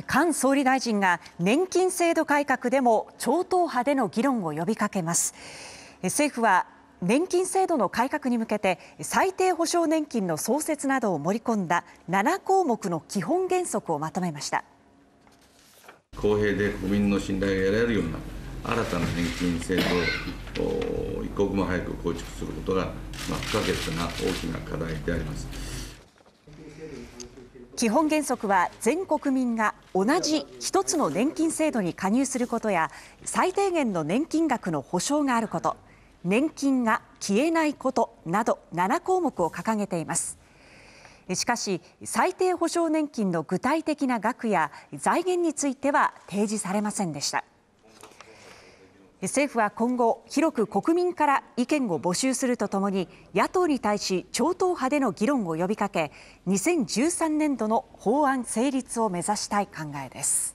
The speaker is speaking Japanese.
菅総理大臣が年金制度改革でも超党派での議論を呼びかけます政府は年金制度の改革に向けて最低保障年金の創設などを盛り込んだ7項目の基本原則をまとめました公平で国民の信頼が得られるような新たな年金制度を一刻も早く構築することが不可欠な大きな課題であります。基本原則は全国民が同じ1つの年金制度に加入することや最低限の年金額の保障があること年金が消えないことなど7項目を掲げていますしかし最低保障年金の具体的な額や財源については提示されませんでした政府は今後広く国民から意見を募集するとともに野党に対し超党派での議論を呼びかけ2013年度の法案成立を目指したい考えです。